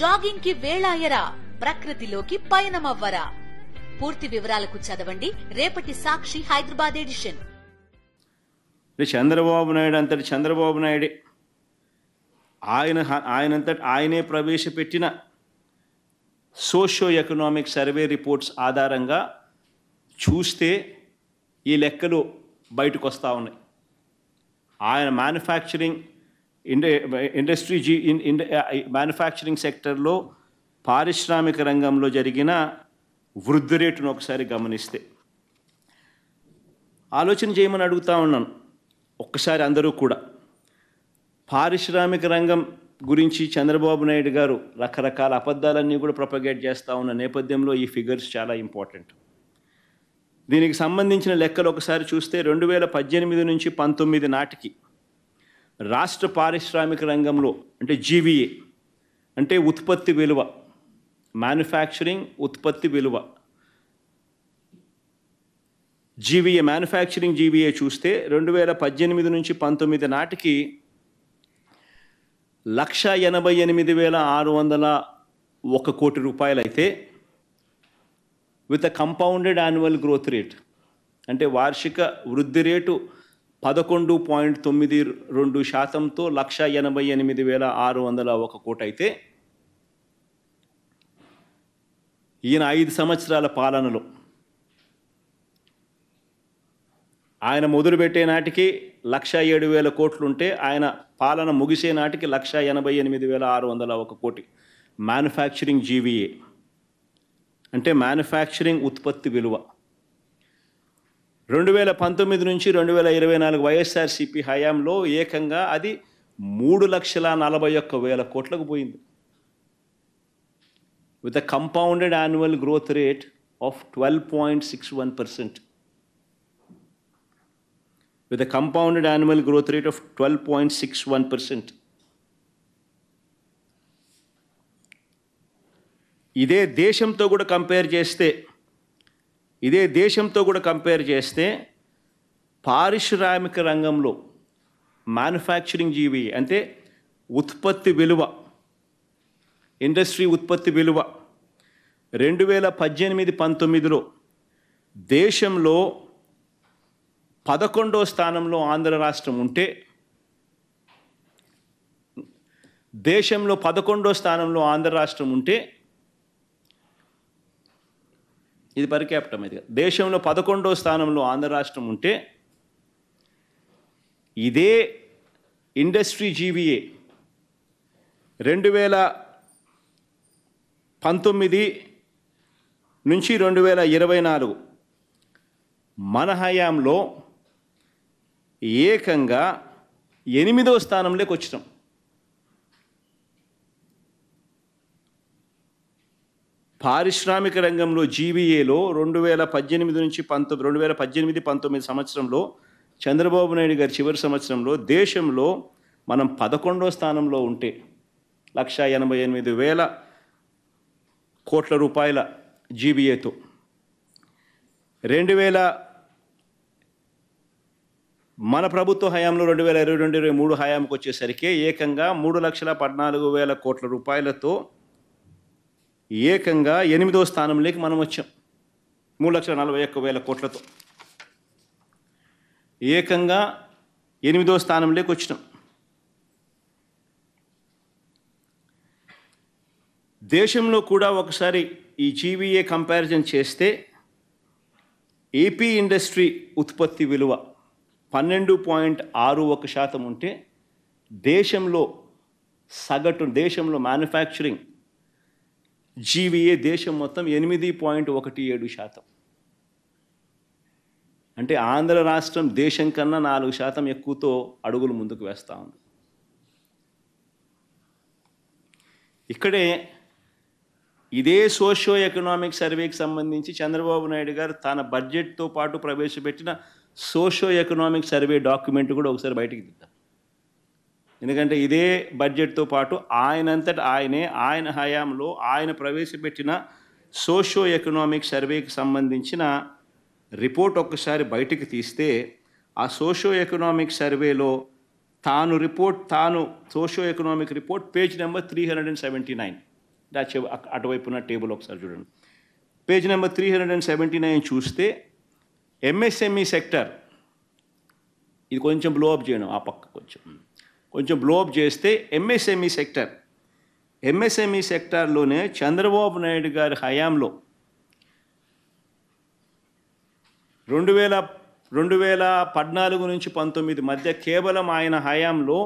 jogging కి వేళాయరా ప్రకృతిలోకి పయనమవ్వరా పూర్తి వివరాలకు చదవండి రేపటి సాక్షి హైదరాబాద్ ఎడిషన్ చంద్రబాబు నాయుడు అంతటి చంద్రబాబు నాయుడే ఆయన ఆయనంతటి ఆయనే ప్రవేశపెట్టిన సోషో ఎకనామిక్ సర్వే రిపోర్ట్స్ ఆధారంగా చూస్తే ఈ లెక్కలు బయటకు వస్తూ ఉన్నాయి ఆయన మ్యానుఫ్యాక్చరింగ్ ఇండస్ట్రీ జీ ఇన్ మ్యానుఫ్యాక్చరింగ్ సెక్టర్లో పారిశ్రామిక రంగంలో జరిగిన వృద్ధి రేటును ఒకసారి గమనిస్తే ఆలోచన చేయమని అడుగుతా ఉన్నాను ఒక్కసారి అందరూ కూడా పారిశ్రామిక రంగం గురించి చంద్రబాబు నాయుడు గారు రకరకాల అబద్ధాలన్నీ కూడా ప్రొపగేట్ చేస్తూ ఉన్న నేపథ్యంలో ఈ ఫిగర్స్ చాలా ఇంపార్టెంట్ దీనికి సంబంధించిన లెక్కలు ఒకసారి చూస్తే రెండు వేల పద్దెనిమిది నుంచి పంతొమ్మిది నాటికి రాష్ట్ర పారిశ్రామిక రంగంలో అంటే జీవీఏ అంటే ఉత్పత్తి విలువ మ్యానుఫ్యాక్చరింగ్ ఉత్పత్తి విలువ జీవీఏ మ్యానుఫ్యాక్చరింగ్ జీవీఏ చూస్తే రెండు వేల పద్దెనిమిది నుంచి పంతొమ్మిది నాటికి లక్ష ఎనభై ఎనిమిది వేల ఆరు వందల ఒక కోటి రూపాయలైతే with a compounded annual growth rate అంటే వార్షిక వృద్ధి రేటు పదకొండు పాయింట్ తొమ్మిది రెండు శాతంతో లక్ష ఎనభై ఎనిమిది వేల ఆరు వందల ఒక కోటి అయితే ఈయన ఐదు సంవత్సరాల పాలనలో ఆయన మొదలుపెట్టే నాటికి లక్ష ఏడు వేల కోట్లుంటే ఆయన పాలన ముగిసే నాటికి లక్ష ఎనభై ఎనిమిది వేల ఆరు వందల ఒక కోటి మ్యానుఫ్యాక్చరింగ్ జీవీఏ అంటే మ్యానుఫ్యాక్చరింగ్ ఉత్పత్తి విలువ రెండు వేల పంతొమ్మిది నుంచి రెండు వేల ఇరవై నాలుగు వైఎస్ఆర్సీపీ హయాంలో ఏకంగా అది మూడు లక్షల నలభై ఒక్క వేల కోట్లకు పోయింది with a compounded annual growth rate of twelve point six one percent with a compounded annual growth rate of twelve point six one percent ఇదే దేశంతో కూడా కంపేర్ చేస్తే ఇదే దేశంతో కూడా కంపేర్ చేస్తే పారిశ్రామిక రంగంలో మ్యానుఫ్యాక్చరింగ్ జీవి అంటే ఉత్పత్తి విలువ ఇండస్ట్రీ ఉత్పత్తి విలువ రెండు వేల పద్దెనిమిది పంతొమ్మిదిలో దేశంలో పదకొండో స్థానంలో ఆంధ్ర రాష్ట్రం ఉంటే దేశంలో పదకొండో స్థానంలో ఆంధ్ర రాష్ట్రం ఉంటే ఇది పర్ క్యాపిటం దేశంలో పదకొండో స్థానంలో ఆంధ్ర రాష్ట్రం ఉంటే ఇదే ఇండస్ట్రీ జీవీఏ రెండు వేల పంతొమ్మిది నుంచి రెండు వేల ఇరవై నాలుగు మన హయాంలో ఏకంగా ఎనిమిదో స్థానంలోకి వచ్చినాం పారిశ్రామిక రంగంలో జీబీఏలో రెండు వేల పద్దెనిమిది నుంచి పంతొమ్మిది రెండు వేల పద్దెనిమిది పంతొమ్మిది సంవత్సరంలో చంద్రబాబు నాయుడు గారి చివరి సంవత్సరంలో దేశంలో మనం పదకొండో స్థానంలో ఉంటే లక్ష ఎనభై ఎనిమిది వేల కోట్ల రూపాయల జీబీఏతో రెండు వేల మన ప్రభుత్వ హయాంలో రెండు వేల ఇరవై రెండు ఇరవై మూడు హయాంకి వచ్చేసరికి ఏకంగా మూడు లక్షల పద్నాలుగు వేల కోట్ల రూపాయలతో ఏకంగా ఎనిమిదో స్థానంలోకి మనం వచ్చాం మూడు లక్షల నలభై ఒక్క వేల కోట్లతో ఏకంగా ఎనిమిదో స్థానంలోకి వచ్చినాం దేశంలో కూడా ఒకసారి ఈ జీవీఏ కంపారిజన్ చేస్తే ఏపీ ఇండస్ట్రీ ఉత్పత్తి విలువ పన్నెండు పాయింట్ ఆరు ఒక శాతం ఉంటే దేశంలో సగటు దేశంలో మ్యానుఫ్యాక్చరింగ్ జీవీఏ దేశం మొత్తం ఎనిమిది పాయింట్ ఒకటి ఏడు శాతం అంటే ఆంధ్ర రాష్ట్రం దేశం కన్నా నాలుగు శాతం ఎక్కువతో అడుగులు ముందుకు వేస్తూ ఉంది ఇక్కడే ఇదే సోషో ఎకనామిక్ సర్వేకి సంబంధించి చంద్రబాబు నాయుడు గారు తన బడ్జెట్తో పాటు ప్రవేశపెట్టిన సోషో ఎకనామిక్ సర్వే డాక్యుమెంట్ కూడా ఒకసారి బయటికి దిద్దాం ఎందుకంటే ఇదే బడ్జెట్తో పాటు ఆయనంతటి ఆయనే ఆయన హయాంలో ఆయన ప్రవేశపెట్టిన సోషో ఎకనామిక్ సర్వేకి సంబంధించిన రిపోర్ట్ ఒక్కసారి బయటికి తీస్తే ఆ సోషో ఎకనామిక్ సర్వేలో తాను రిపోర్ట్ తాను socio economic report page number three hundred and seventy nine అటువైపు ఉన్న టేబుల్ ఒకసారి చూడండి page number three hundred and seventy nine చూస్తే ఎంఎస్ఎంఈ సెక్టర్ ఇది కొంచెం బ్లో అప్ చేయడం ఆ పక్క కొంచెం కొంచెం బ్లోప్ చేస్తే ఎంఎస్ఎంఈ సెక్టర్ ఎంఎస్ఎంఈ సెక్టార్లోనే చంద్రబాబు నాయుడు గారి హయాంలో రెండు వేల రెండు వేల పద్నాలుగు నుంచి పంతొమ్మిది మధ్య కేవలం ఆయన హయాంలో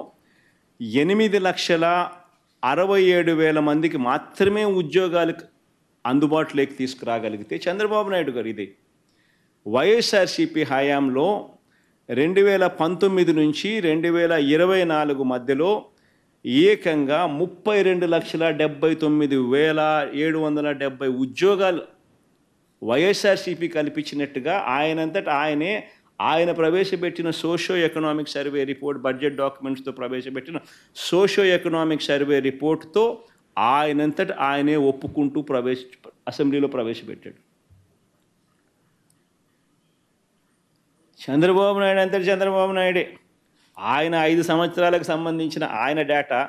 ఎనిమిది లక్షల అరవై ఏడు వేల మందికి మాత్రమే ఉద్యోగాలు అందుబాటులోకి తీసుకురాగలిగితే చంద్రబాబు నాయుడు గారు ఇది వైఎస్ఆర్సిపి హయాంలో రెండు వేల పంతొమ్మిది నుంచి రెండు వేల ఇరవై నాలుగు మధ్యలో ఏకంగా ముప్పై రెండు లక్షల డెబ్బై తొమ్మిది వేల ఏడు వందల డెబ్బై ఉద్యోగాలు వైఎస్ఆర్సీపీ కల్పించినట్టుగా ఆయనంతటా ఆయనే ఆయన ప్రవేశపెట్టిన socio economic survey report budget డాక్యుమెంట్స్తో ప్రవేశపెట్టిన సోషో ఎకనామిక్ సర్వే రిపోర్ట్తో ఆయనంతట ఆయనే ఒప్పుకుంటూ ప్రవేశ అసెంబ్లీలో ప్రవేశపెట్టాడు చంద్రబాబు నాయుడు అంతటి చంద్రబాబు నాయుడే ఆయన ఐదు సంవత్సరాలకు సంబంధించిన ఆయన డేటా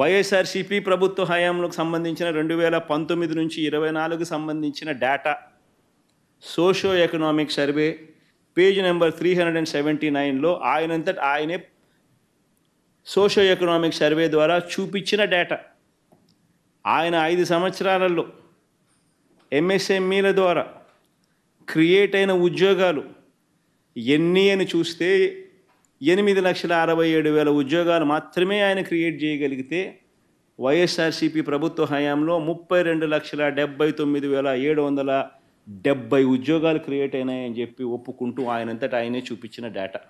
వైఎస్ఆర్సిపి ప్రభుత్వ హయాంలకు సంబంధించిన రెండు వేల పంతొమ్మిది నుంచి ఇరవై నాలుగు సంబంధించిన data socio economic survey page number three hundred and seventy నైన్లో ఆయనంతటి ఆయనే సోషో ఎకనామిక్ సర్వే ద్వారా చూపించిన డేటా ఆయన ఐదు సంవత్సరాలలో ఎంఎస్ఎంఈల e ద్వారా క్రియేట్ అయిన ఉద్యోగాలు ఎన్ని అని చూస్తే ఎనిమిది లక్షల అరవై ఏడు వేల ఉద్యోగాలు మాత్రమే ఆయన క్రియేట్ చేయగలిగితే వైఎస్ఆర్సీపీ ప్రభుత్వ హయాంలో ముప్పై రెండు లక్షల డెబ్బై తొమ్మిది వేల ఏడు వందల డెబ్బై ఉద్యోగాలు క్రియేట్ అయినాయని చెప్పి ఒప్పుకుంటూ ఆయనంతటా ఆయనే చూపించిన డేటా